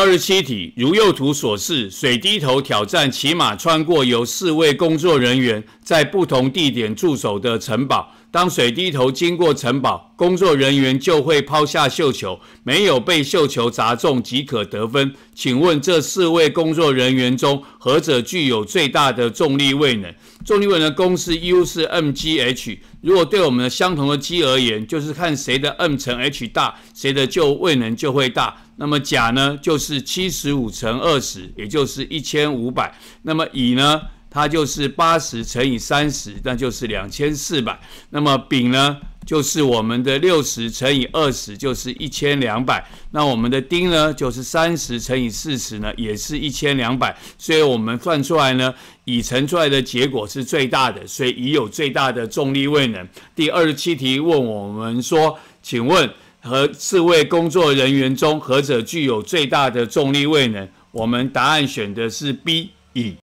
二十七题，如右图所示，水滴头挑战骑马穿过由四位工作人员在不同地点驻守的城堡。当水滴头经过城堡，工作人员就会抛下绣球，没有被绣球砸中即可得分。请问这四位工作人员中，何者具有最大的重力位能？重力位能公式 U 是 mgh，如果对我们的相同的 g 而言，就是看谁的 m 乘 h 大，谁的就位能就会大。那么甲呢，就是七十五乘二十，也就是一千五百。那么乙呢？它就是八十乘以三十，那就是两千四百。那么丙呢，就是我们的六十乘以二十，就是一千两百。那我们的丁呢，就是三十乘以四十呢，也是一千两百。所以，我们算出来呢，乙乘出来的结果是最大的，所以乙有最大的重力位能。第二十七题问我们说，请问和四位工作人员中，何者具有最大的重力位能？我们答案选的是 B 乙。